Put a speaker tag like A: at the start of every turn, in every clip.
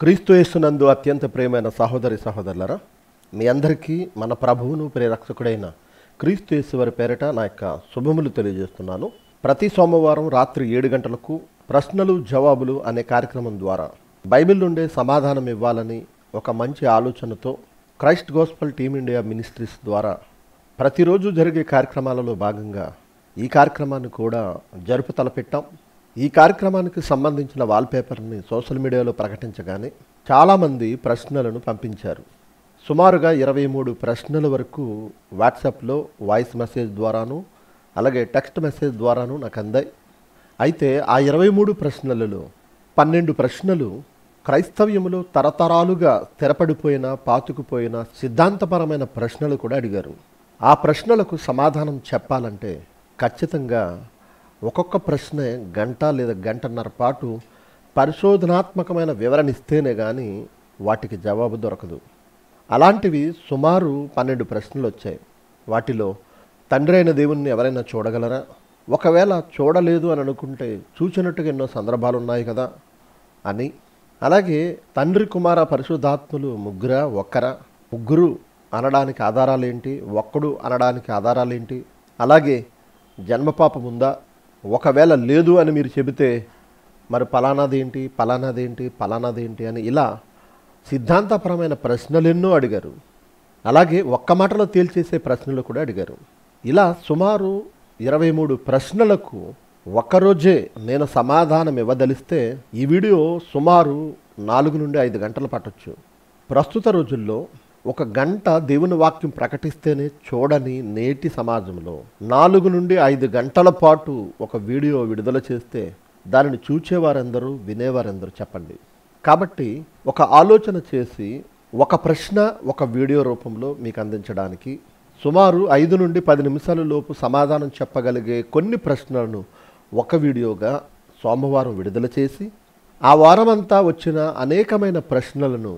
A: క్రీస్తుయేసునందు అత్యంత ప్రియమైన సహోదరి సహోదరులరా మీ అందరికీ మన ప్రభువును ప్రేరక్షకుడైన క్రీస్తుయేసు వారి పేరిట నా యొక్క శుభములు తెలియజేస్తున్నాను ప్రతి సోమవారం రాత్రి ఏడు గంటలకు ప్రశ్నలు జవాబులు అనే కార్యక్రమం ద్వారా బైబిల్ నుండే సమాధానం ఇవ్వాలని ఒక మంచి ఆలోచనతో క్రైస్ట్ గోస్పల్ టీమిండియా మినిస్ట్రీస్ ద్వారా ప్రతిరోజు జరిగే కార్యక్రమాలలో భాగంగా ఈ కార్యక్రమాన్ని కూడా జరుపు తలపెట్టాం ఈ కార్యక్రమానికి సంబంధించిన వాల్పేపర్ని సోషల్ మీడియాలో ప్రకటించగానే చాలామంది ప్రశ్నలను పంపించారు సుమారుగా ఇరవై మూడు ప్రశ్నల వరకు వాట్సాప్లో వాయిస్ మెసేజ్ ద్వారాను అలాగే టెక్స్ట్ మెసేజ్ ద్వారాను నాకు అందాయి అయితే ఆ ఇరవై మూడు ప్రశ్నలలో పన్నెండు ప్రశ్నలు క్రైస్తవ్యములో తరతరాలుగా స్థిరపడిపోయిన పాతుకుపోయిన సిద్ధాంతపరమైన ప్రశ్నలు కూడా అడిగారు ఆ ప్రశ్నలకు సమాధానం చెప్పాలంటే ఖచ్చితంగా ఒక్కొక్క ప్రశ్నే గంట లేదా గంటన్నర పాటు పరిశోధనాత్మకమైన వివరణ ఇస్తేనే కానీ వాటికి జవాబు దొరకదు అలాంటివి సుమారు పన్నెండు ప్రశ్నలు వచ్చాయి వాటిలో తండ్రి అయిన దేవుణ్ణి ఎవరైనా చూడగలరా ఒకవేళ చూడలేదు అని అనుకుంటే చూచినట్టుగా ఎన్నో సందర్భాలు ఉన్నాయి కదా అని అలాగే తండ్రి కుమార పరిశుద్ధాత్ములు ముగ్గురా ఒక్కరా ముగ్గురు అనడానికి ఆధారాలేంటి ఒక్కడు అనడానికి ఆధారాలేంటి అలాగే జన్మపాపం ఉందా ఒకవేళ లేదు అని మీరు చెబితే మరి ఏంటి పలానాదేంటి పలానాదేంటి అని ఇలా సిద్ధాంతపరమైన ప్రశ్నలు ఎన్నో అడిగారు అలాగే ఒక్క మాటలో తేల్చేసే ప్రశ్నలు కూడా అడిగారు ఇలా సుమారు ఇరవై మూడు ప్రశ్నలకు ఒక్కరోజే నేను సమాధానం ఇవ్వదలిస్తే ఈ వీడియో సుమారు నాలుగు నుండి ఐదు గంటలు పట్టచ్చు ప్రస్తుత రోజుల్లో ఒక గంట దేవుని వాక్యం ప్రకటిస్తేనే చూడని నేటి సమాజంలో నాలుగు నుండి ఐదు గంటల పాటు ఒక వీడియో విడుదల చేస్తే దానిని చూచేవారందరూ వినేవారందరూ చెప్పండి కాబట్టి ఒక ఆలోచన చేసి ఒక ప్రశ్న ఒక వీడియో రూపంలో మీకు అందించడానికి సుమారు ఐదు నుండి పది నిమిషాల లోపు సమాధానం చెప్పగలిగే కొన్ని ప్రశ్నలను ఒక వీడియోగా సోమవారం విడుదల చేసి ఆ వారమంతా వచ్చిన అనేకమైన ప్రశ్నలను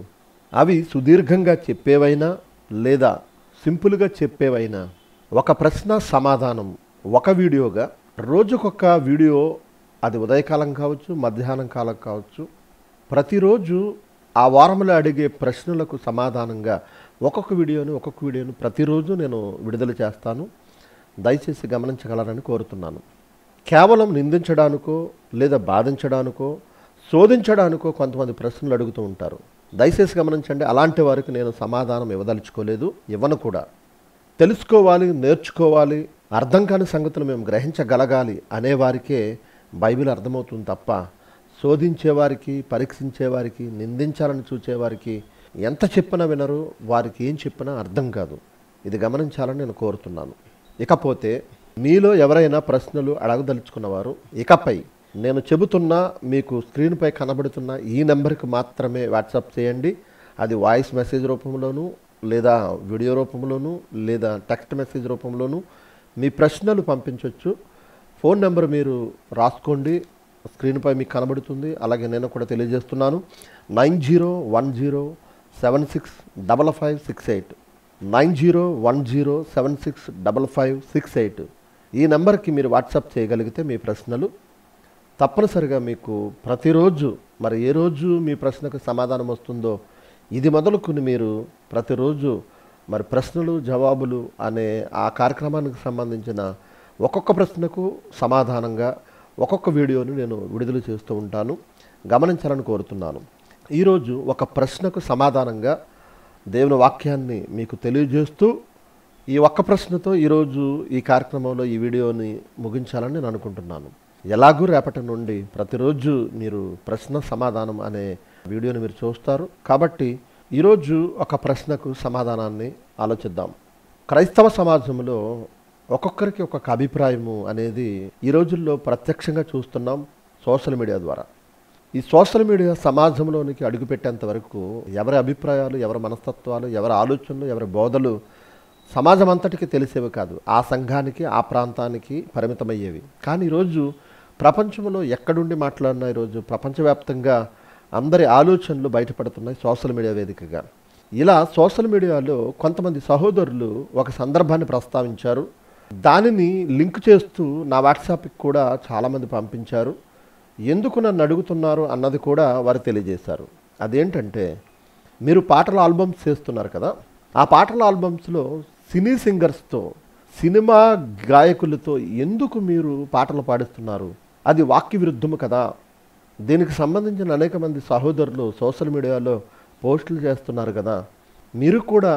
A: అవి సుదీర్ఘంగా చెప్పేవైనా లేదా సింపుల్గా చెప్పేవైనా ఒక ప్రశ్న సమాధానం ఒక వీడియోగా రోజుకొక వీడియో అది ఉదయకాలం కావచ్చు మధ్యాహ్నం కాలం కావచ్చు ప్రతిరోజు ఆ వారంలో అడిగే ప్రశ్నలకు సమాధానంగా ఒక్కొక్క వీడియోని ఒక్కొక్క వీడియోని ప్రతిరోజు నేను విడుదల చేస్తాను దయచేసి గమనించగలరని కోరుతున్నాను కేవలం నిందించడానికో లేదా బాధించడానికో శోధించడానికో కొంతమంది ప్రశ్నలు అడుగుతూ ఉంటారు దయచేసి గమనించండి అలాంటి వారికి నేను సమాధానం ఇవ్వదలుచుకోలేదు ఇవ్వను కూడా తెలుసుకోవాలి నేర్చుకోవాలి అర్థం కాని సంగతులు మేము గ్రహించగలగాలి అనేవారికే బైబిల్ అర్థమవుతుంది తప్ప శోధించేవారికి పరీక్షించేవారికి నిందించాలని చూచేవారికి ఎంత చెప్పినా వినరు వారికి ఏం చెప్పినా అర్థం కాదు ఇది గమనించాలని నేను కోరుతున్నాను ఇకపోతే మీలో ఎవరైనా ప్రశ్నలు అడగదలుచుకున్నవారు ఇకపై నేను చెబుతున్నా మీకు స్క్రీన్పై కనబడుతున్న ఈ నెంబర్కి మాత్రమే వాట్సాప్ చేయండి అది వాయిస్ మెసేజ్ రూపంలోనూ లేదా వీడియో రూపంలోను లేదా టెక్స్ట్ మెసేజ్ రూపంలోనూ మీ ప్రశ్నలు పంపించవచ్చు ఫోన్ నెంబర్ మీరు రాసుకోండి స్క్రీన్పై మీకు కనబడుతుంది అలాగే నేను కూడా తెలియజేస్తున్నాను nine zero one zero seven six double five six eight nine zero one zero seven six double five six eight ఈ నెంబర్కి మీరు వాట్సాప్ చేయగలిగితే మీ ప్రశ్నలు తప్పనిసరిగా మీకు ప్రతిరోజు మరి ఏ రోజు మీ ప్రశ్నకు సమాధానం వస్తుందో ఇది మొదలుకుని మీరు ప్రతిరోజు మరి ప్రశ్నలు జవాబులు అనే ఆ కార్యక్రమానికి సంబంధించిన ఒక్కొక్క ప్రశ్నకు సమాధానంగా ఒక్కొక్క వీడియోను నేను విడుదల చేస్తూ ఉంటాను గమనించాలని కోరుతున్నాను ఈరోజు ఒక ప్రశ్నకు సమాధానంగా దేవుని వాక్యాన్ని మీకు తెలియజేస్తూ ఈ ఒక్క ప్రశ్నతో ఈరోజు ఈ కార్యక్రమంలో ఈ వీడియోని ముగించాలని నేను అనుకుంటున్నాను ఎలాగూ రేపటి నుండి ప్రతిరోజు మీరు ప్రశ్న సమాధానం అనే వీడియోని మీరు చూస్తారు కాబట్టి ఈరోజు ఒక ప్రశ్నకు సమాధానాన్ని ఆలోచిద్దాం క్రైస్తవ సమాజంలో ఒక్కొక్కరికి ఒక్కొక్క అభిప్రాయము అనేది ఈ రోజుల్లో ప్రత్యక్షంగా చూస్తున్నాం సోషల్ మీడియా ద్వారా ఈ సోషల్ మీడియా సమాజంలోనికి అడుగుపెట్టేంత వరకు ఎవరి అభిప్రాయాలు ఎవరి మనస్తత్వాలు ఎవరి ఆలోచనలు ఎవరి బోధలు సమాజం అంతటికి తెలిసేవి కాదు ఆ సంఘానికి ఆ ప్రాంతానికి పరిమితమయ్యేవి కానీ ఈరోజు ప్రపంచంలో ఎక్కడుండి మాట్లాడినా ఈరోజు ప్రపంచవ్యాప్తంగా అందరి ఆలోచనలు బయటపడుతున్నాయి సోషల్ మీడియా వేదికగా ఇలా సోషల్ మీడియాలో కొంతమంది సహోదరులు ఒక సందర్భాన్ని ప్రస్తావించారు దానిని లింక్ చేస్తూ నా వాట్సాప్కి కూడా చాలామంది పంపించారు ఎందుకు నన్ను అడుగుతున్నారు అన్నది కూడా వారు తెలియజేశారు అదేంటంటే మీరు పాటల ఆల్బమ్స్ చేస్తున్నారు కదా ఆ పాటల ఆల్బమ్స్లో సినీ సింగర్స్తో సినిమా గాయకులతో ఎందుకు మీరు పాటలు పాడిస్తున్నారు అది వాక్య విరుద్ధము కదా దీనికి సంబంధించిన అనేక మంది సహోదరులు సోషల్ మీడియాలో పోస్టులు చేస్తున్నారు కదా మీరు కూడా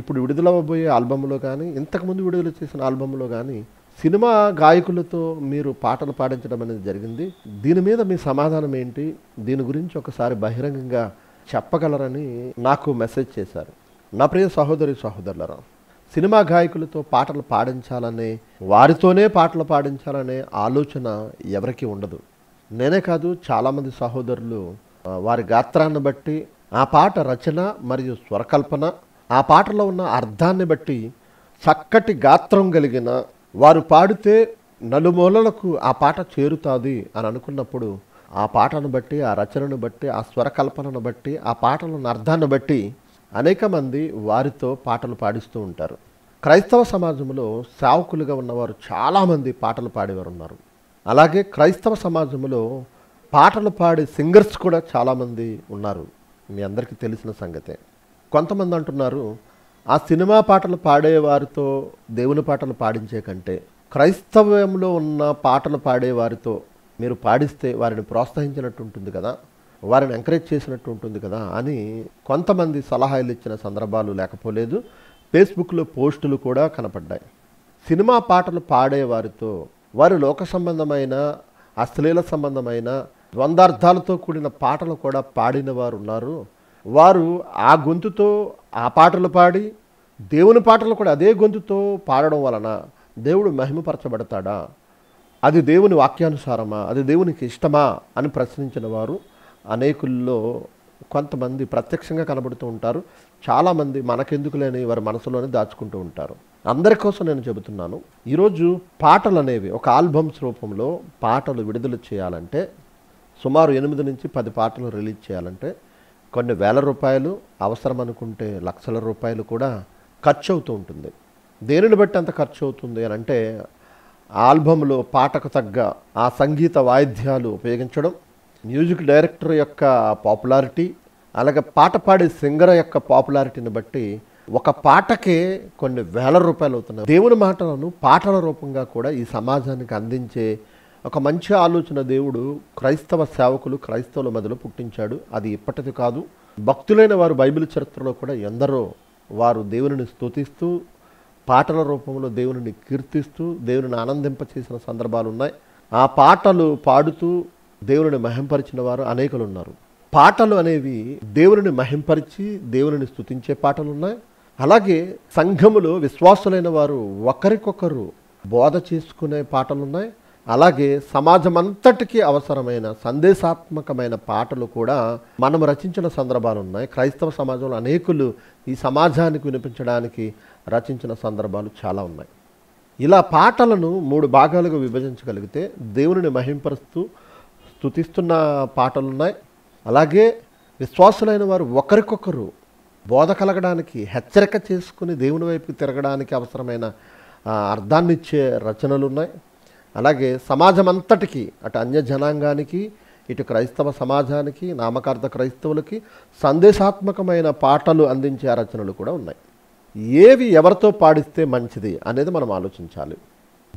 A: ఇప్పుడు విడుదలవబోయే ఆల్బంలో కానీ ఇంతకుముందు విడుదల చేసిన ఆల్బంలో కానీ సినిమా గాయకులతో మీరు పాటలు పాడించడం అనేది జరిగింది దీని మీద మీ సమాధానం ఏంటి దీని గురించి ఒకసారి బహిరంగంగా చెప్పగలరని నాకు మెసేజ్ చేశారు నా ప్రియ సహోదరి సహోదరులరా సినిమా గాయకులతో పాటలు పాడించాలనే వారితోనే పాటలు పాడించాలనే ఆలోచన ఎవరికి ఉండదు నేనే కాదు చాలామంది సహోదరులు వారి గాత్రాన్ని బట్టి ఆ పాట రచన మరియు స్వరకల్పన ఆ పాటలో ఉన్న అర్థాన్ని బట్టి చక్కటి గాత్రం కలిగిన వారు పాడితే నలుమూలలకు ఆ పాట చేరుతుంది అని అనుకున్నప్పుడు ఆ పాటను బట్టి ఆ రచనను బట్టి ఆ స్వరకల్పనను బట్టి ఆ పాటలను అర్థాన్ని బట్టి అనేక మంది వారితో పాటలు పాడిస్తూ ఉంటారు క్రైస్తవ సమాజంలో సేవకులుగా ఉన్నవారు చాలామంది పాటలు పాడేవారు ఉన్నారు అలాగే క్రైస్తవ సమాజంలో పాటలు పాడే సింగర్స్ కూడా చాలామంది ఉన్నారు మీ అందరికీ తెలిసిన సంగతే కొంతమంది అంటున్నారు ఆ సినిమా పాటలు పాడేవారితో దేవుని పాటలు పాడించే కంటే క్రైస్తవంలో ఉన్న పాటలు పాడేవారితో మీరు పాడిస్తే వారిని ప్రోత్సహించినట్టు ఉంటుంది కదా వారిని ఎంకరేజ్ చేసినట్టు ఉంటుంది కదా అని కొంతమంది సలహాలు ఇచ్చిన సందర్భాలు లేకపోలేదు ఫేస్బుక్లో పోస్టులు కూడా కనపడ్డాయి సినిమా పాటలు పాడేవారితో వారి లోక సంబంధమైన అశ్లీల సంబంధమైన ద్వందార్థాలతో కూడిన పాటలు కూడా పాడిన వారు ఉన్నారు వారు ఆ గొంతుతో ఆ పాటలు పాడి దేవుని పాటలు కూడా అదే గొంతుతో పాడడం వలన దేవుడు మహిమపరచబడతాడా అది దేవుని వాక్యానుసారమా అది దేవునికి ఇష్టమా అని ప్రశ్నించిన వారు అనేకుల్లో కొంతమంది ప్రత్యక్షంగా కనబడుతూ ఉంటారు చాలామంది మనకెందుకు లేని వారి మనసులోనే దాచుకుంటూ ఉంటారు అందరి కోసం నేను చెబుతున్నాను ఈరోజు పాటలు అనేవి ఒక ఆల్బమ్స్ రూపంలో పాటలు విడుదల చేయాలంటే సుమారు ఎనిమిది నుంచి పది పాటలు రిలీజ్ చేయాలంటే కొన్ని వేల రూపాయలు అవసరం అనుకుంటే లక్షల రూపాయలు కూడా ఖర్చు అవుతూ ఉంటుంది దేనిని బట్టి అంత ఖర్చు అవుతుంది అని అంటే ఆల్బంలో పాటకు తగ్గ ఆ సంగీత వాయిద్యాలు ఉపయోగించడం మ్యూజిక్ డైరెక్టర్ యొక్క పాపులారిటీ అలాగే పాట పాడే సింగర్ యొక్క పాపులారిటీని బట్టి ఒక పాటకే కొన్ని వేల రూపాయలు అవుతున్నాయి దేవుని మాటలను పాటల రూపంగా కూడా ఈ సమాజానికి అందించే ఒక మంచి ఆలోచన దేవుడు క్రైస్తవ సేవకులు క్రైస్తవుల మధ్యలో పుట్టించాడు అది ఇప్పటిది కాదు భక్తులైన వారు బైబిల్ చరిత్రలో కూడా ఎందరో వారు దేవుని స్తుతిస్తూ పాటల రూపంలో దేవుని కీర్తిస్తూ దేవుని ఆనందింపచేసిన సందర్భాలు ఉన్నాయి ఆ పాటలు పాడుతూ దేవుని మహింపరిచిన వారు అనేకులు ఉన్నారు పాటలు అనేవి దేవుని మహింపరిచి దేవుని స్థుతించే పాటలు ఉన్నాయి అలాగే సంఘములో విశ్వాసులైన వారు ఒకరికొకరు బోధ చేసుకునే పాటలున్నాయి అలాగే సమాజమంతటికీ అవసరమైన సందేశాత్మకమైన పాటలు కూడా మనం రచించిన సందర్భాలు ఉన్నాయి క్రైస్తవ సమాజంలో అనేకులు ఈ సమాజానికి వినిపించడానికి రచించిన సందర్భాలు చాలా ఉన్నాయి ఇలా పాటలను మూడు భాగాలుగా విభజించగలిగితే దేవుని మహింపరుస్తూ స్థుతిస్తున్న పాటలు ఉన్నాయి అలాగే విశ్వాసులైన వారు ఒకరికొకరు బోధ కలగడానికి హెచ్చరిక చేసుకుని దేవుని వైపుకి తిరగడానికి అవసరమైన అర్థాన్నిచ్చే రచనలు ఉన్నాయి అలాగే సమాజం అంతటికి అటు అన్య జనాంగానికి ఇటు క్రైస్తవ సమాజానికి నామకార్థ క్రైస్తవులకి సందేశాత్మకమైన పాటలు అందించే రచనలు కూడా ఉన్నాయి ఏవి ఎవరితో పాడిస్తే మంచిది అనేది మనం ఆలోచించాలి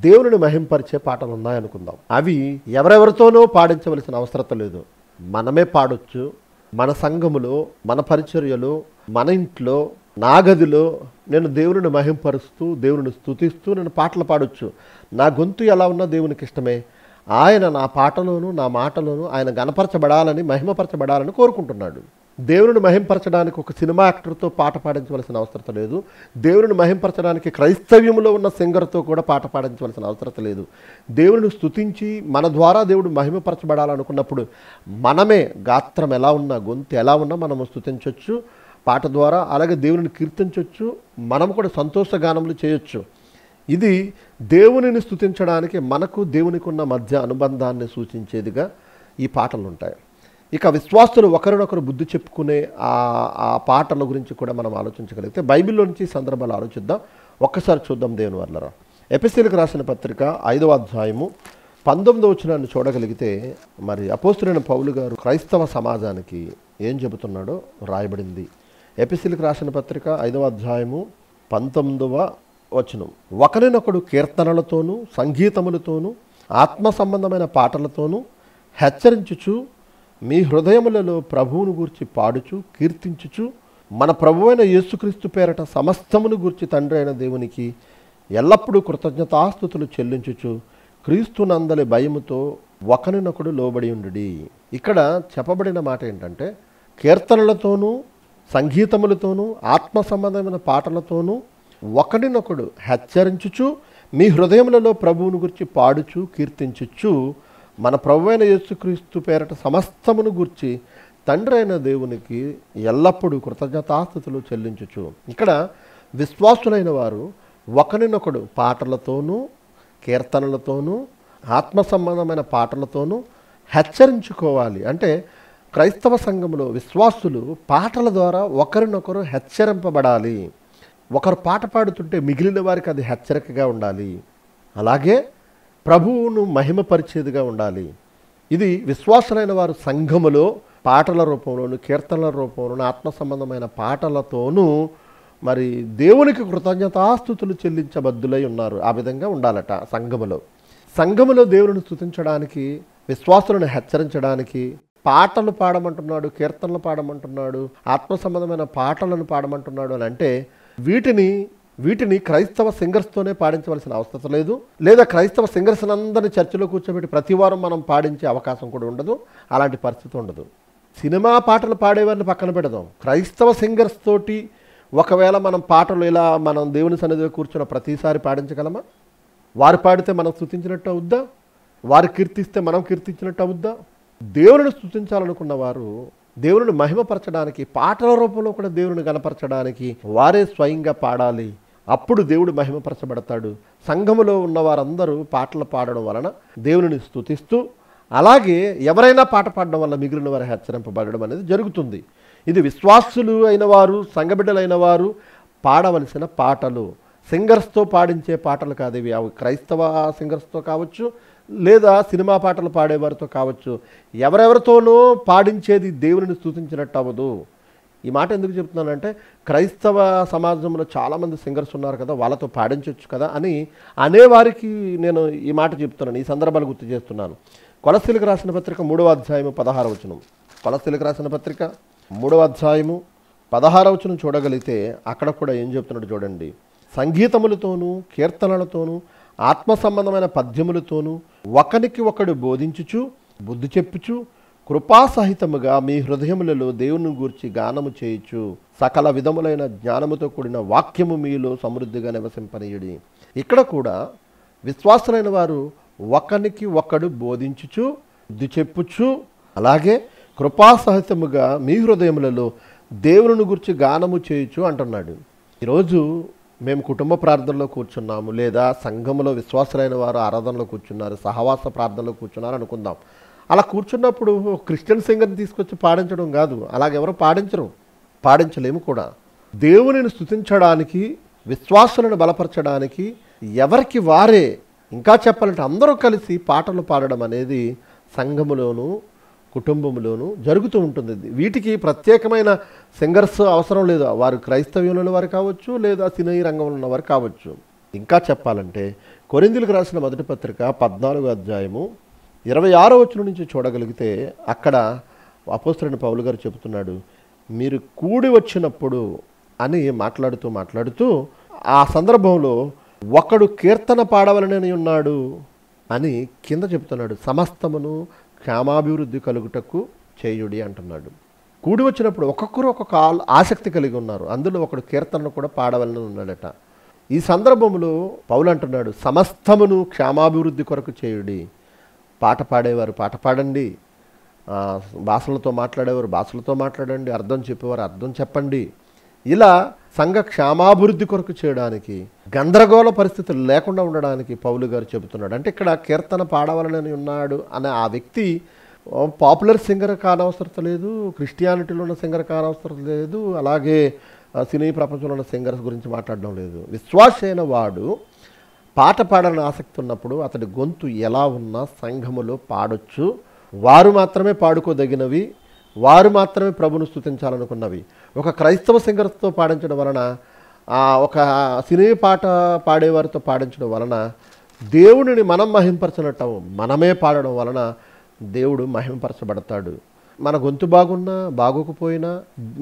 A: దేవుని మహింపరిచే పాటలు ఉన్నాయనుకుందాం అవి ఎవరెవరితోనో పాడించవలసిన అవసరం లేదు మనమే పాడొచ్చు మన సంఘములో మన పరిచర్యలు మన ఇంట్లో నా గదిలో నేను దేవుని మహింపరుస్తూ దేవుని స్థుతిస్తూ నేను పాటలు పాడొచ్చు నా గొంతు ఎలా ఉన్నా దేవునికి ఇష్టమే ఆయన నా పాటలోనూ నా మాటలోనూ ఆయన గనపరచబడాలని మహిమపరచబడాలని కోరుకుంటున్నాడు దేవుని మహింపరచడానికి ఒక సినిమా యాక్టర్తో పాట పాడించవలసిన అవసరం లేదు దేవుని మహింపరచడానికి క్రైస్తవ్యంలో ఉన్న సింగర్తో కూడా పాట పాడించవలసిన అవసరం లేదు దేవుని స్థుతించి మన ద్వారా దేవుడు మహిమపరచబడాలనుకున్నప్పుడు మనమే గాత్రం ఎలా ఉన్నా గొంతు ఎలా ఉన్నా మనము స్థుతించవచ్చు పాట ద్వారా అలాగే దేవుని కీర్తించవచ్చు మనం కూడా సంతోష గానములు చేయొచ్చు ఇది దేవునిని స్థుతించడానికి మనకు దేవునికి ఉన్న మధ్య అనుబంధాన్ని సూచించేదిగా ఈ పాటలు ఉంటాయి ఇక విశ్వాసులు ఒకరినొకరు బుద్ధి చెప్పుకునే ఆ పాటల గురించి కూడా మనం ఆలోచించగలిగితే బైబిల్లో నుంచి సందర్భాలు ఆలోచిద్దాం ఒక్కసారి చూద్దాం దేవుని వర్లరా ఎపిసీలకు రాసిన పత్రిక ఐదవ అధ్యాయము పంతొమ్మిదవ వచనాన్ని చూడగలిగితే మరి అపోస్తులైన పౌలు గారు క్రైస్తవ సమాజానికి ఏం చెబుతున్నాడో రాయబడింది ఎపిసీలకు రాసిన పత్రిక ఐదవ అధ్యాయము పంతొమ్మిదవ వచనం ఒకరినొకడు కీర్తనలతోనూ సంగీతములతోనూ ఆత్మ సంబంధమైన పాటలతోనూ హెచ్చరించుచు మీ హృదయములలో ప్రభువును గూర్చి పాడుచు కీర్తించుచు మన ప్రభు అయిన యేసుక్రీస్తు పేరట సమస్తమును గూర్చి తండ్రి అయిన దేవునికి ఎల్లప్పుడూ కృతజ్ఞతాస్థుతులు చెల్లించుచు క్రీస్తునందలి భయముతో ఒకరినొకడు లోబడి ఉండుడి ఇక్కడ చెప్పబడిన మాట ఏంటంటే కీర్తనలతోనూ సంగీతములతోనూ ఆత్మ సంబంధమైన పాటలతోనూ ఒకరినొకడు హెచ్చరించుచు మీ హృదయములలో ప్రభువును గురించి పాడుచు కీర్తించుచు మన ప్రభు అయిన యేసుక్రీస్తు పేరట సమస్తమును గుర్చి తండ్రి అయిన దేవునికి ఎల్లప్పుడూ కృతజ్ఞతాస్థుతులు చెల్లించచ్చు ఇక్కడ విశ్వాసులైన వారు ఒకరినొకడు పాటలతోనూ కీర్తనలతోనూ ఆత్మ సంబంధమైన పాటలతోనూ హెచ్చరించుకోవాలి అంటే క్రైస్తవ సంఘంలో విశ్వాసులు పాటల ద్వారా ఒకరినొకరు హెచ్చరింపబడాలి ఒకరు పాట పాడుతుంటే మిగిలిన వారికి అది హెచ్చరికగా ఉండాలి అలాగే ప్రభువును మహిమపరిచేదిగా ఉండాలి ఇది విశ్వాసులైన వారు సంఘములో పాటల రూపంలోను కీర్తనల రూపంలోను ఆత్మ సంబంధమైన పాటలతోనూ మరి దేవునికి కృతజ్ఞతాస్థుతులు చెల్లించబద్దులై ఉన్నారు ఆ విధంగా ఉండాలట సంఘములో సంఘములో దేవుని స్థుతించడానికి విశ్వాసులను హెచ్చరించడానికి పాటలు పాడమంటున్నాడు కీర్తనలు పాడమంటున్నాడు ఆత్మ సంబంధమైన పాటలను పాడమంటున్నాడు అని అంటే వీటిని వీటిని క్రైస్తవ సింగర్స్తోనే పాడించవలసిన అవసరం లేదు లేదా క్రైస్తవ సింగర్స్ అందరినీ చర్చలో కూర్చోబెట్టి ప్రతి వారం మనం పాడించే అవకాశం కూడా ఉండదు అలాంటి పరిస్థితి ఉండదు సినిమా పాటలు పాడేవారిని పక్కన పెడదాం క్రైస్తవ సింగర్స్ తోటి ఒకవేళ మనం పాటలు ఇలా మనం దేవుని సన్నిధిలో కూర్చున్న ప్రతిసారి పాడించగలమా వారు పాడితే మనం స్థుతించినట్టు అవుద్దా వారు కీర్తిస్తే మనం కీర్తించినట్టు అవుద్దా దేవుని స్థుతించాలనుకున్న వారు దేవుని మహిమపరచడానికి పాటల రూపంలో కూడా దేవుని గనపరచడానికి వారే స్వయంగా పాడాలి అప్పుడు దేవుడు మహిమపరచబడతాడు సంఘములో ఉన్న వారందరూ పాటలు పాడడం వలన దేవుని స్థుతిస్తూ అలాగే ఎవరైనా పాట పాడడం వల్ల మిగిలిన వారి హెచ్చరింపబడడం అనేది జరుగుతుంది ఇది విశ్వాసులు అయిన వారు సంఘబిడ్డలైన వారు పాడవలసిన పాటలు సింగర్స్తో పాడించే పాటలు కాదు ఇవి అవి క్రైస్తవ సింగర్స్తో కావచ్చు లేదా సినిమా పాటలు పాడేవారితో కావచ్చు ఎవరెవరితోనో పాడించేది దేవుని స్థుతించినట్టు అవ్వదు ఈ మాట ఎందుకు చెప్తున్నానంటే క్రైస్తవ సమాజంలో చాలామంది సింగర్స్ ఉన్నారు కదా వాళ్ళతో పాడించవచ్చు కదా అని అనేవారికి నేను ఈ మాట చెప్తున్నాను ఈ సందర్భాలు గుర్తు చేస్తున్నాను కొలసీలకు రాసిన పత్రిక మూడవ అధ్యాయము పదహార వచనం కొలసీలకు రాసిన పత్రిక మూడవ అధ్యాయము పదహార వచనం చూడగలిగితే అక్కడ కూడా ఏం చెప్తున్నాడు చూడండి సంగీతములతోనూ కీర్తనలతోనూ ఆత్మ సంబంధమైన పద్యములతోనూ ఒకరికి ఒకడు బోధించుచు బుద్ధి చెప్పుచు కృపాసహితముగా మీ హృదయములలో దేవుని గూర్చి గానము చేయొచ్చు సకల విధములైన జ్ఞానముతో కూడిన వాక్యము మీలో సమృద్ధిగా నివసింపనీయుడి ఇక్కడ కూడా విశ్వాసులైన వారు ఒకనికి ఒకడు బోధించుచు బుద్ధి చెప్పుచు అలాగే కృపాసహితముగా మీ హృదయములలో దేవుని గురించి గానము చేయొచ్చు అంటున్నాడు ఈరోజు మేము కుటుంబ ప్రార్థనలో కూర్చున్నాము లేదా సంఘంలో విశ్వాసులైన వారు ఆరాధనలో కూర్చున్నారు సహవాస ప్రార్థనలో కూర్చున్నారు అనుకుందాం అలా కూర్చున్నప్పుడు క్రిస్టియన్ సింగర్ని తీసుకొచ్చి పాడించడం కాదు అలాగెవరు పాడించరు పాడించలేము కూడా దేవునిని స్థుతించడానికి విశ్వాసులను బలపరచడానికి ఎవరికి వారే ఇంకా చెప్పాలంటే అందరూ కలిసి పాటలు పాడడం అనేది సంఘములోనూ కుటుంబంలోనూ జరుగుతూ ఉంటుంది వీటికి ప్రత్యేకమైన సింగర్స్ అవసరం లేదు వారు క్రైస్తవ్యంలో వారు కావచ్చు లేదా సినీ రంగంలో ఉన్నవారు కావచ్చు ఇంకా చెప్పాలంటే కొరిందులకు రాసిన మొదటి పత్రిక పద్నాలుగు అధ్యాయము ఇరవై ఆరో వచ్చిన నుంచి చూడగలిగితే అక్కడ అపోస్తులైన పౌలు గారు చెబుతున్నాడు మీరు కూడి వచ్చినప్పుడు అని మాట్లాడుతూ మాట్లాడుతూ ఆ సందర్భంలో ఒకడు కీర్తన పాడవలని ఉన్నాడు అని కింద చెబుతున్నాడు సమస్తమును క్షేమాభివృద్ధి కలుగుటకు చేయుడి అంటున్నాడు కూడి వచ్చినప్పుడు ఒక్కొక్కరు ఒక్కొక్క ఆసక్తి కలిగి ఉన్నారు అందులో ఒకడు కీర్తనను కూడా పాడవలని ఉన్నాడట ఈ సందర్భంలో పౌలు అంటున్నాడు సమస్తమును క్షేమాభివృద్ధి కొరకు చేయుడి పాట పాడేవారు పాట పాడండి భాషలతో మాట్లాడేవారు భాషలతో మాట్లాడండి అర్థం చెప్పేవారు అర్థం చెప్పండి ఇలా సంఘ క్షేమాభివృద్ధి కొరకు చేయడానికి గందరగోళ పరిస్థితులు లేకుండా ఉండడానికి పౌలు గారు చెబుతున్నాడు అంటే ఇక్కడ కీర్తన పాడవాలని ఉన్నాడు అనే ఆ వ్యక్తి పాపులర్ సింగర్ కానవసరత లేదు క్రిస్టియానిటీలో ఉన్న సింగర్ కానవసరం లేదు అలాగే సినీ ప్రపంచంలో ఉన్న సింగర్స్ గురించి మాట్లాడడం లేదు విశ్వాసైన వాడు పాట పాడాలని ఆసక్తి ఉన్నప్పుడు అతడి గొంతు ఎలా ఉన్నా సంఘములో పాడొచ్చు వారు మాత్రమే పాడుకోదగినవి వారు మాత్రమే ప్రభును స్థుతించాలనుకున్నవి ఒక క్రైస్తవ సింగర్తో పాడించడం వలన ఒక సినీ పాట పాడేవారితో పాడించడం వలన దేవుడిని మనం మహింపరచనట్టం మనమే పాడడం వలన దేవుడు మహింపరచబడతాడు మన గొంతు బాగున్నా బాగోకపోయినా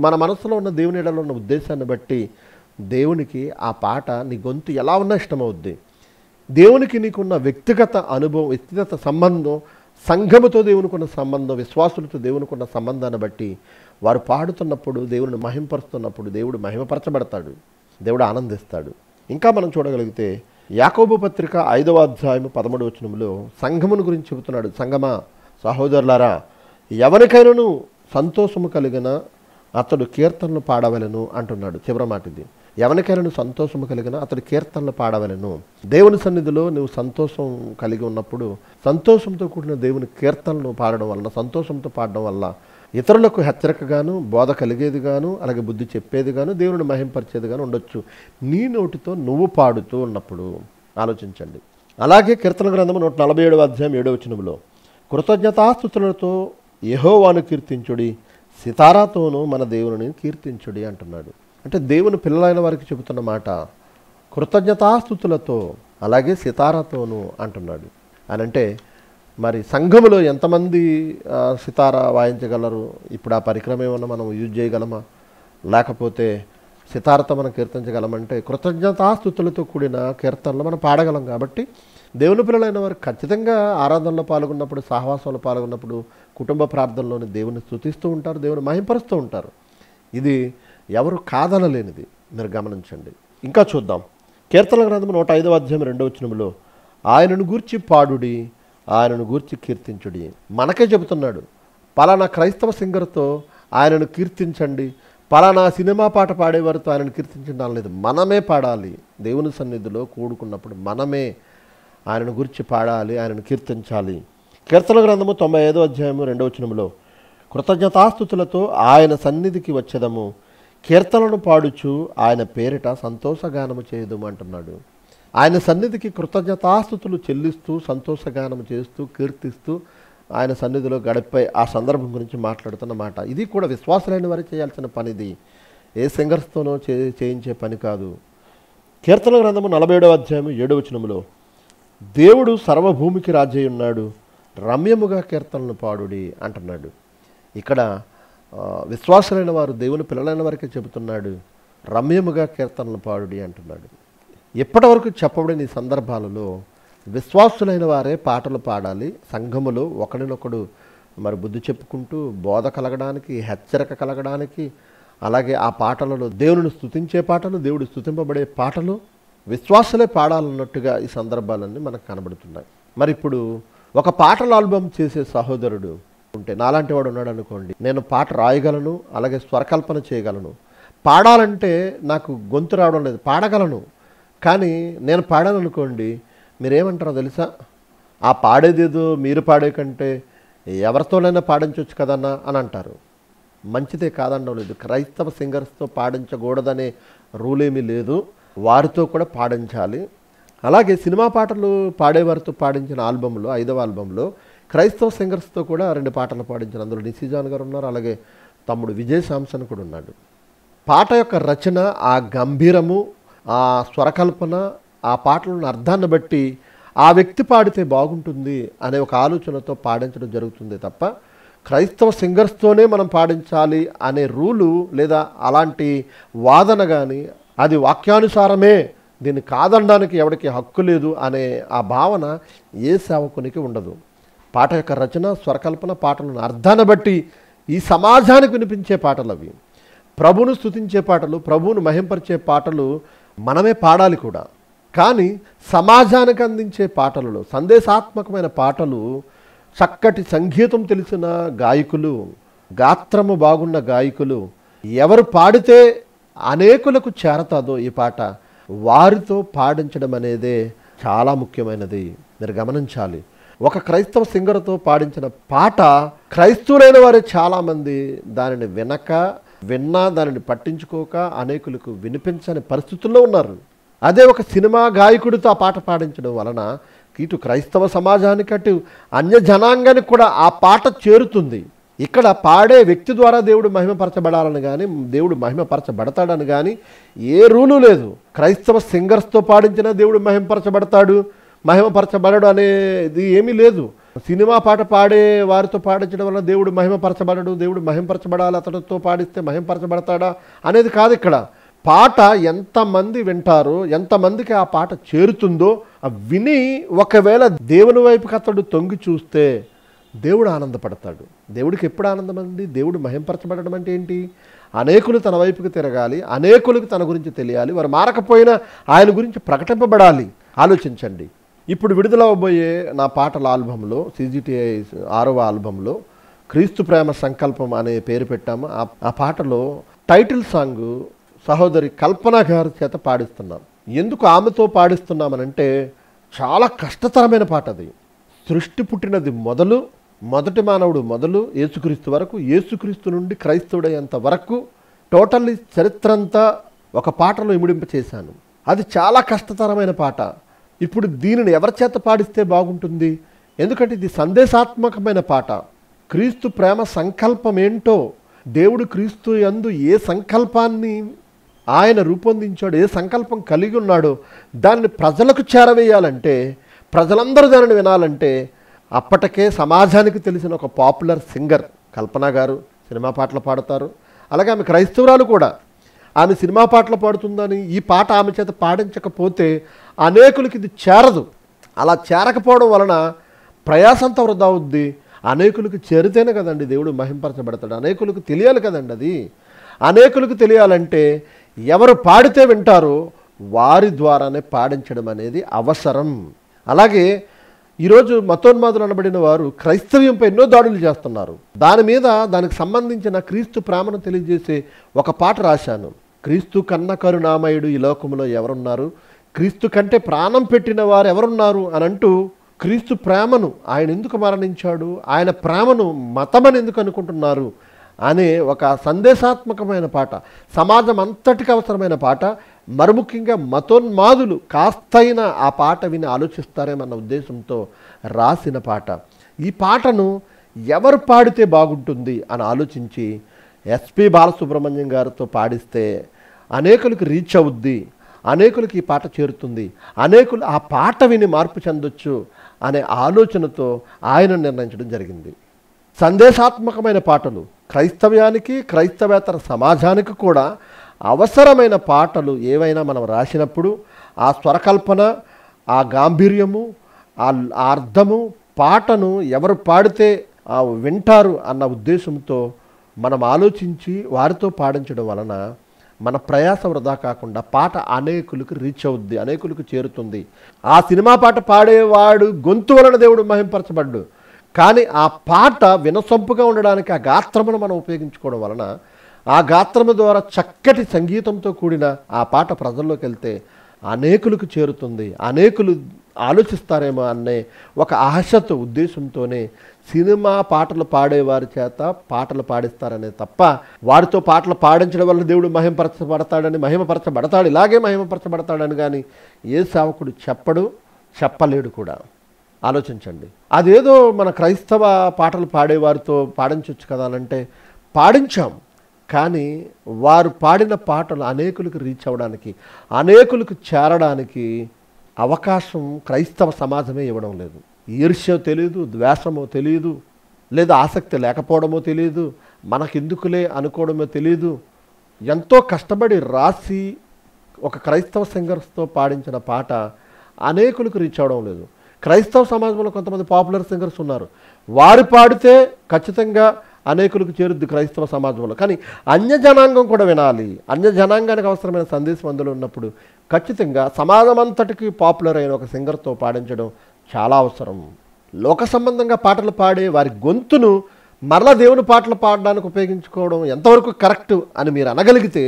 A: మన మనసులో ఉన్న దేవుని ఎడలో ఉన్న ఉద్దేశాన్ని బట్టి దేవునికి ఆ పాట నీ గొంతు ఎలా ఉన్నా ఇష్టమవుద్ది దేవునికి నీకున్న వ్యక్తిగత అనుభవం వ్యక్తిగత సంబంధం సంఘముతో దేవునికున్న సంబంధం విశ్వాసులతో దేవునికున్న సంబంధాన్ని బట్టి వారు పాడుతున్నప్పుడు దేవుని మహింపరుస్తున్నప్పుడు దేవుడు మహిమపరచబడతాడు దేవుడు ఆనందిస్తాడు ఇంకా మనం చూడగలిగితే యాకోబు పత్రిక ఐదవ అధ్యాయం పదమూడు వచనంలో సంఘమును గురించి చెబుతున్నాడు సంగమా సహోదరులారా ఎవరికైనాను సంతోషము కలిగిన అతడు కీర్తనలు పాడవలను అంటున్నాడు చివరి మాటిది ఎవరికైనా సంతోషము కలిగిన అతడు కీర్తనలు పాడవలను దేవుని సన్నిధిలో నువ్వు సంతోషం కలిగి ఉన్నప్పుడు సంతోషంతో కూడిన దేవుని కీర్తనలు పాడడం వలన సంతోషంతో పాడడం వల్ల ఇతరులకు హెచ్చరికగాను బోధ కలిగేదిగాను అలాగే బుద్ధి చెప్పేదిగాను దేవుని మహింపరిచేదిగాను ఉండొచ్చు నీ నోటితో నువ్వు పాడుతూ ఉన్నప్పుడు ఆలోచించండి అలాగే కీర్తన గ్రంథం నూట నలభై ఏడవ అధ్యాయం ఏడవ వచనంలో కృతజ్ఞతాస్తుతులతో యహోవాను కీర్తించుడి సితారాతోనూ మన దేవుని కీర్తించుడి అంటున్నాడు అంటే దేవుని పిల్లలైన వారికి చెబుతున్న మాట కృతజ్ఞతాస్థుతులతో అలాగే సితారాతోనూ అంటున్నాడు అని అంటే మరి సంఘములో ఎంతమంది సితార వాయించగలరు ఇప్పుడు ఆ పరికరం ఏమన్నా మనం యూజ్ చేయగలమా లేకపోతే సితారతో మనం కీర్తించగలమంటే కృతజ్ఞతాస్థుతులతో కూడిన కీర్తనలు మనం పాడగలం కాబట్టి దేవుని పిల్లలైన వారు ఖచ్చితంగా ఆరాధనలో పాల్గొన్నప్పుడు సహవాసంలో పాల్గొన్నప్పుడు కుటుంబ ప్రార్థనలోని దేవుని స్థుతిస్తూ ఉంటారు దేవుని మహింపరుస్తూ ఉంటారు ఇది ఎవరు కాదనలేనిది మీరు గమనించండి ఇంకా చూద్దాం కీర్తన గ్రంథం నూట ఐదవ అధ్యాయం రెండవ చినములో ఆయనను గూర్చి పాడుడి ఆయనను గూర్చి కీర్తించుడి మనకే చెబుతున్నాడు పలానా క్రైస్తవ సింగర్తో ఆయనను కీర్తించండి పలానా సినిమా పాట పాడేవారితో ఆయనను కీర్తించడం లేదు మనమే పాడాలి దేవుని సన్నిధిలో కూడుకున్నప్పుడు మనమే ఆయనను గురించి పాడాలి ఆయనను కీర్తించాలి కీర్తన గ్రంథము తొంభై ఐదో అధ్యాయము రెండవ వచనంలో కృతజ్ఞతాస్థుతులతో ఆయన సన్నిధికి వచ్చేదము కీర్తనను పాడుచు ఆయన పేరిట సంతోషగానము చేయదు అంటున్నాడు ఆయన సన్నిధికి కృతజ్ఞతాస్థుతులు చెల్లిస్తూ సంతోషగానము చేస్తూ కీర్తిస్తూ ఆయన సన్నిధిలో గడిపే ఆ సందర్భం గురించి మాట్లాడుతున్న మాట ఇది కూడా విశ్వాసులైన వారి చేయాల్సిన పనిది ఏ సింగర్స్తోనో చే చేయించే పని కాదు కీర్తన గ్రంథము నలభై ఏడవ అధ్యాయం ఏడవ వచనములో దేవుడు సర్వభూమికి రాజయ్య ఉన్నాడు రమ్యముగా కీర్తనను పాడుడి అంటున్నాడు ఇక్కడ విశ్వాసులైన వారు దేవుని పిల్లలైన వారికి చెబుతున్నాడు రమ్యముగా కీర్తనలు పాడుడి అంటున్నాడు ఇప్పటివరకు వరకు చెప్పబడిన ఈ సందర్భాలలో విశ్వాసులైన వారే పాటలు పాడాలి సంఘములో ఒకరినొకడు మరి బుద్ధి చెప్పుకుంటూ బోధ కలగడానికి హెచ్చరిక కలగడానికి అలాగే ఆ పాటలలో దేవుని స్థుతించే పాటలు దేవుడు స్థుతింపబడే పాటలు విశ్వాసులే పాడాలన్నట్టుగా ఈ సందర్భాలన్నీ మనకు కనబడుతున్నాయి మరి ఇప్పుడు ఒక పాటల ఆల్బమ్ చేసే సహోదరుడు ఉంటే నాలాంటి వాడు ఉన్నాడు అనుకోండి నేను పాట రాయగలను అలాగే స్వరకల్పన చేయగలను పాడాలంటే నాకు గొంతు రావడం లేదు పాడగలను కానీ నేను పాడాను అనుకోండి మీరేమంటారో తెలుసా ఆ పాడేదేదో మీరు పాడే కంటే ఎవరితోనైనా పాడించవచ్చు కదన్నా అని అంటారు మంచిదే కాదండం లేదు క్రైస్తవ సింగర్స్తో పాడించకూడదనే రూల్ ఏమీ లేదు వారితో కూడా పాడించాలి అలాగే సినిమా పాటలు పాడేవారితో పాడించిన ఆల్బంలో ఐదవ ఆల్బంలో క్రైస్తవ సింగర్స్తో కూడా రెండు పాటలు పాడించారు అందులో నిసిజాన్ గారు ఉన్నారు అలాగే తమ్ముడు విజయ్ శాంసన్ కూడా ఉన్నాడు పాట యొక్క రచన ఆ గంభీరము ఆ స్వరకల్పన ఆ పాటలను అర్థాన్ని బట్టి ఆ వ్యక్తి పాడితే బాగుంటుంది అనే ఒక ఆలోచనతో పాడించడం జరుగుతుంది తప్ప క్రైస్తవ సింగర్స్తోనే మనం పాడించాలి అనే రూలు లేదా అలాంటి వాదన కానీ అది వాక్యానుసారమే దీన్ని కాదనడానికి ఎవరికి హక్కు లేదు అనే ఆ భావన ఏ సేవకునికి ఉండదు పాట యొక్క రచన స్వరకల్పన పాటలను అర్థాన్ని బట్టి ఈ సమాజానికి వినిపించే పాటలు అవి ప్రభును స్థుతించే పాటలు ప్రభువును మహింపరిచే పాటలు మనమే పాడాలి కూడా కానీ సమాజానికి అందించే పాటలలో సందేశాత్మకమైన పాటలు చక్కటి సంగీతం తెలిసిన గాయకులు గాత్రము బాగున్న గాయకులు ఎవరు పాడితే అనేకులకు చేరతాదో ఈ పాట వారితో పాడించడం అనేదే చాలా ముఖ్యమైనది మీరు గమనించాలి ఒక క్రైస్తవ సింగర్తో పాడించిన పాట క్రైస్తవులైన వారే చాలామంది దానిని వినక విన్నా దానిని పట్టించుకోక అనేకులకు వినిపించని పరిస్థితుల్లో ఉన్నారు అదే ఒక సినిమా గాయకుడితో ఆ పాట పాడించడం వలన ఇటు క్రైస్తవ సమాజానికి అటు అన్య జనాంగానికి కూడా ఆ పాట చేరుతుంది ఇక్కడ పాడే వ్యక్తి ద్వారా దేవుడు మహిమపరచబడాలని కానీ దేవుడు మహిమపరచబడతాడని కానీ ఏ రూలు లేదు క్రైస్తవ సింగర్స్తో పాడించినా దేవుడు మహిమపరచబడతాడు మహిమపరచబడడు అనేది ఏమీ లేదు సినిమా పాట పాడే వారితో పాడించడం వల్ల దేవుడు మహిమపరచబడడు దేవుడు మహిమపరచబడాలి అతనితో పాడిస్తే మహిమపరచబడతాడా అనేది కాదు ఇక్కడ పాట ఎంతమంది వింటారో ఎంతమందికి ఆ పాట చేరుతుందో విని ఒకవేళ దేవుని వైపుకి అతడు తొంగి చూస్తే దేవుడు ఆనందపడతాడు దేవుడికి ఎప్పుడు ఆనందం అండి దేవుడు మహింపరచబడడం అంటే ఏంటి అనేకులు తన వైపుకి తిరగాలి అనేకులకు తన గురించి తెలియాలి వారు మారకపోయినా ఆయన గురించి ప్రకటింపబడాలి ఆలోచించండి ఇప్పుడు విడుదలవబోయే నా పాటల ఆల్బంలో సిజిటిఐ ఆరవ ఆల్బంలో క్రీస్తు ప్రేమ సంకల్పం అనే పేరు పెట్టాము ఆ పాటలో టైటిల్ సాంగ్ సహోదరి కల్పన గారి చేత పాడిస్తున్నాం ఎందుకు ఆమెతో పాడిస్తున్నామనంటే చాలా కష్టతరమైన పాట అది సృష్టి పుట్టినది మొదలు మొదటి మానవుడు మొదలు ఏసుక్రీస్తు వరకు ఏసుక్రీస్తు నుండి క్రైస్తవుడయ్యేంత వరకు టోటల్లీ చరిత్రంతా ఒక పాటలో ఇమిడింప చేశాను అది చాలా కష్టతరమైన పాట ఇప్పుడు దీనిని ఎవరి చేత పాడిస్తే బాగుంటుంది ఎందుకంటే ఇది సందేశాత్మకమైన పాట క్రీస్తు ప్రేమ సంకల్పం ఏంటో దేవుడు క్రీస్తు యందు ఏ సంకల్పాన్ని ఆయన రూపొందించాడు ఏ సంకల్పం కలిగి ఉన్నాడో దాన్ని ప్రజలకు చేరవేయాలంటే ప్రజలందరూ దానిని వినాలంటే అప్పటికే సమాజానికి తెలిసిన ఒక పాపులర్ సింగర్ కల్పన గారు సినిమా పాటలు పాడతారు అలాగే ఆమె క్రైస్తవురాలు కూడా ఆమె సినిమా పాటలు పాడుతుందని ఈ పాట ఆమె చేత పాడించకపోతే అనేకులకి ఇది చేరదు అలా చేరకపోవడం వలన ప్రయాసంతా వృధా అవుద్ది అనేకులకు చేరితేనే కదండి దేవుడు మహింపరచబడతాడు అనేకులకు తెలియాలి కదండి అది అనేకులకు తెలియాలంటే ఎవరు పాడితే వింటారో వారి ద్వారానే పాడించడం అనేది అవసరం అలాగే ఈరోజు మతోన్మాదులు అనబడిన వారు క్రైస్తవ్యంపై ఎన్నో దాడులు చేస్తున్నారు దాని మీద దానికి సంబంధించిన క్రీస్తు ప్రేమను తెలియజేసే ఒక పాట రాశాను క్రీస్తు కన్న కరుణామయుడు ఈ లోకంలో ఎవరున్నారు క్రీస్తు కంటే ప్రాణం పెట్టిన వారు ఎవరున్నారు అని అంటూ క్రీస్తు ప్రేమను ఆయన ఎందుకు మరణించాడు ఆయన ప్రేమను మతమని ఎందుకు అనుకుంటున్నారు అనే ఒక సందేశాత్మకమైన పాట సమాజం అంతటికి అవసరమైన పాట మరుముఖ్యంగా మతోన్మాదులు కాస్తైనా ఆ పాట విని ఆలోచిస్తారేమన్న ఉద్దేశంతో రాసిన పాట ఈ పాటను ఎవరు పాడితే బాగుంటుంది అని ఆలోచించి ఎస్పి బాలసుబ్రహ్మణ్యం గారితో పాడిస్తే అనేకులకు రీచ్ అవుద్ది అనేకులకి ఈ పాట చేరుతుంది అనేకులు ఆ పాట విని మార్పు చెందొచ్చు అనే ఆలోచనతో ఆయన నిర్ణయించడం జరిగింది సందేశాత్మకమైన పాటలు క్రైస్తవ్యానికి క్రైస్తవేతర సమాజానికి కూడా అవసరమైన పాటలు ఏవైనా మనం రాసినప్పుడు ఆ స్వరకల్పన ఆ గాంభీర్యము ఆ అర్థము పాటను ఎవరు పాడితే వింటారు అన్న ఉద్దేశంతో మనం ఆలోచించి వారితో పాడించడం వలన మన ప్రయాస వృధా కాకుండా పాట అనేకులకు రీచ్ అవుద్ది అనేకులకు చేరుతుంది ఆ సినిమా పాట పాడేవాడు గొంతు వలన దేవుడు మహింపరచబడ్డు కానీ ఆ పాట వినసొంపుగా ఉండడానికి ఆ గాత్రమును మనం ఉపయోగించుకోవడం వలన ఆ గాత్రము ద్వారా చక్కటి సంగీతంతో కూడిన ఆ పాట ప్రజల్లోకి వెళ్తే అనేకులకు చేరుతుంది అనేకులు ఆలోచిస్తారేమో అనే ఒక ఆశతో ఉద్దేశంతోనే సినిమా పాటలు పాడేవారి చేత పాటలు పాడిస్తారనే తప్ప వారితో పాటలు పాడించడం వల్ల దేవుడు మహిమపరచబడతాడని మహిమపరచబడతాడు ఇలాగే మహిమపరచబడతాడని కానీ ఏ సేవకుడు చెప్పడు చెప్పలేడు కూడా ఆలోచించండి అదేదో మన క్రైస్తవ పాటలు పాడేవారితో పాడించవచ్చు కదా అంటే పాడించాం కానీ వారు పాడిన పాటలు అనేకులకు రీచ్ అవ్వడానికి అనేకులకు చేరడానికి అవకాశం క్రైస్తవ సమాజమే ఇవ్వడం లేదు ఈర్ష్య తెలియదు ద్వేషమో తెలియదు లేదా ఆసక్తి లేకపోవడమో తెలియదు మనకెందుకులే అనుకోవడమో తెలియదు ఎంతో కష్టపడి రాసి ఒక క్రైస్తవ సింగర్స్తో పాడించిన పాట అనేకులకు రీచ్ అవడం లేదు క్రైస్తవ సమాజంలో కొంతమంది పాపులర్ సింగర్స్ ఉన్నారు వారు పాడితే ఖచ్చితంగా అనేకులకు చేరుద్ది క్రైస్తవ సమాజంలో కానీ అన్య జనాంగం కూడా వినాలి అన్య జనాంగానికి అవసరమైన సందేశం అందులో ఉన్నప్పుడు ఖచ్చితంగా సమాజం అంతటికి పాపులర్ అయిన ఒక సింగర్తో పాడించడం చాలా అవసరం లోక సంబంధంగా పాటలు పాడే వారి గొంతును మరల దేవుని పాటలు పాడడానికి ఉపయోగించుకోవడం ఎంతవరకు కరెక్ట్ అని మీరు అనగలిగితే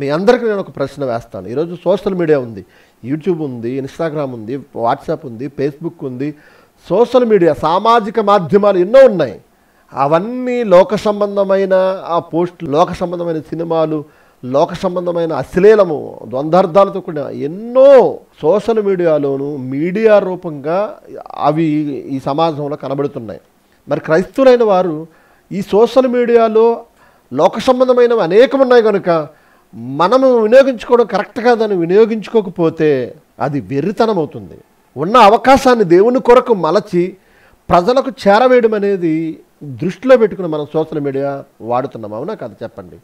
A: మీ అందరికీ నేను ఒక ప్రశ్న వేస్తాను ఈరోజు సోషల్ మీడియా ఉంది యూట్యూబ్ ఉంది ఇన్స్టాగ్రామ్ ఉంది వాట్సాప్ ఉంది ఫేస్బుక్ ఉంది సోషల్ మీడియా సామాజిక మాధ్యమాలు ఎన్నో ఉన్నాయి అవన్నీ లోక సంబంధమైన ఆ పోస్ట్ లోక సంబంధమైన సినిమాలు లోక సంబంధమైన అశ్లీలము ద్వంద్వార్థాలతో కూడిన ఎన్నో సోషల్ మీడియాలోను మీడియా రూపంగా అవి ఈ సమాజంలో కనబడుతున్నాయి మరి క్రైస్తవులైన వారు ఈ సోషల్ మీడియాలో లోక సంబంధమైనవి అనేకం ఉన్నాయి కనుక మనము వినియోగించుకోవడం కరెక్ట్ కాదని వినియోగించుకోకపోతే అది వెర్రితనం అవుతుంది ఉన్న అవకాశాన్ని దేవుని కొరకు మలచి ప్రజలకు చేరవేయడం అనేది దృష్టిలో పెట్టుకుని మనం సోషల్ మీడియా వాడుతున్నాం అవునా కాదు చెప్పండి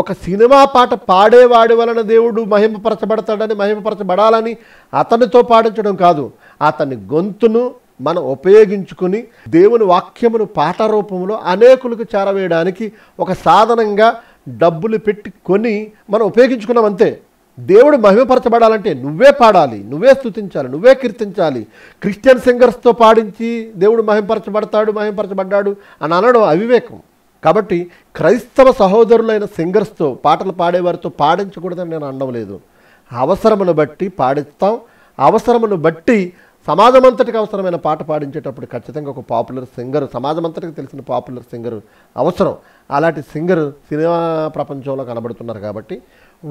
A: ఒక సినిమా పాట పాడేవాడి వలన దేవుడు మహిమపరచబడతాడని మహిమపరచబడాలని అతనితో పాడించడం కాదు అతని గొంతును మనం ఉపయోగించుకుని దేవుని వాక్యమును పాట రూపంలో అనేకులకు చేరవేయడానికి ఒక సాధనంగా డబ్బులు పెట్టి కొని మనం ఉపయోగించుకున్నాం అంతే దేవుడు మహిమపరచబడాలంటే నువ్వే పాడాలి నువ్వే స్థుతించాలి నువ్వే కీర్తించాలి క్రిస్టియన్ సింగర్స్తో పాడించి దేవుడు మహిమపరచబడతాడు మహిమపరచబడ్డాడు అని అనడం అవివేకం కాబట్టి క్రైస్తవ సహోదరులైన సింగర్స్తో పాటలు పాడేవారితో పాడించకూడదని నేను అనడం లేదు అవసరమును బట్టి పాడిస్తాం అవసరమును బట్టి సమాజమంతటికి అవసరమైన పాట పాడించేటప్పుడు ఖచ్చితంగా ఒక పాపులర్ సింగర్ సమాజమంతటికి తెలిసిన పాపులర్ సింగర్ అవసరం అలాంటి సింగర్ సినిమా ప్రపంచంలో కనబడుతున్నారు కాబట్టి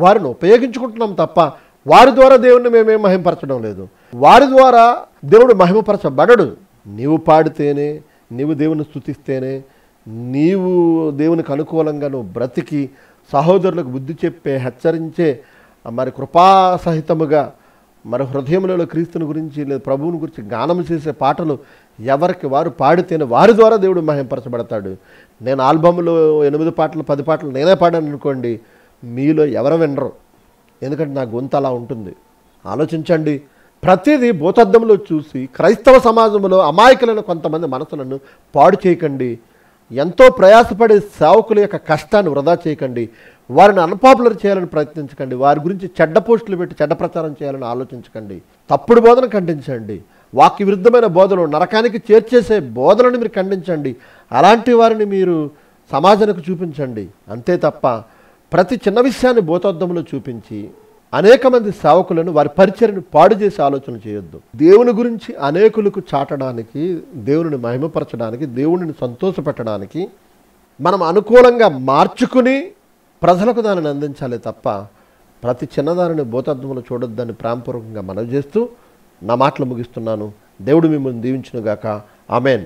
A: వారిని ఉపయోగించుకుంటున్నాం తప్ప వారి ద్వారా దేవుణ్ణి మేమేం మహిమపరచడం లేదు వారి ద్వారా దేవుడు మహిమపరచబడడు నీవు పాడితేనే నీవు దేవుని స్థుతిస్తేనే నీవు దేవునికి అనుకూలంగా నువ్వు బ్రతికి సహోదరులకు బుద్ధి చెప్పే హెచ్చరించే మరి కృపాసహితముగా మన హృదయములలో క్రీస్తుని గురించి లేదా ప్రభువుని గురించి గానం చేసే పాటలు ఎవరికి వారు పాడితేనే వారి ద్వారా దేవుడు మహింపరచబడతాడు నేను ఆల్బంలో ఎనిమిది పాటలు పది పాటలు నేనే పాడాను అనుకోండి మీలో ఎవరు వినరు ఎందుకంటే నా గొంతు అలా ఉంటుంది ఆలోచించండి ప్రతిదీ భూతద్దంలో చూసి క్రైస్తవ సమాజంలో అమాయకులను కొంతమంది మనసులను పాడు చేయకండి ఎంతో ప్రయాసపడే సేవకుల యొక్క కష్టాన్ని వృధా చేయకండి వారిని అన్పాపులర్ చేయాలని ప్రయత్నించకండి వారి గురించి చెడ్డ పోస్టులు పెట్టి చెడ్డ ప్రచారం చేయాలని ఆలోచించకండి తప్పుడు బోధన ఖండించండి వాక్య విరుద్ధమైన బోధలు నరకానికి చేర్చేసే బోధనని మీరు ఖండించండి అలాంటి వారిని మీరు సమాజానికి చూపించండి అంతే తప్ప ప్రతి చిన్న విషయాన్ని భూతోద్దంలో చూపించి అనేక మంది సేవకులను వారి పరిచయను పాడు చేసే ఆలోచన చేయొద్దు దేవుని గురించి అనేకులకు చాటడానికి దేవుని మహిమపరచడానికి దేవుడిని సంతోషపెట్టడానికి మనం అనుకూలంగా మార్చుకుని ప్రజలకు దానిని అందించాలి తప్ప ప్రతి చిన్నదానిని భూతత్వంలో చూడొద్దని ప్రాంపూర్వకంగా మనవి చేస్తూ నా మాటలు ముగిస్తున్నాను దేవుడు మిమ్మల్ని దీవించునుగాక ఆమెన్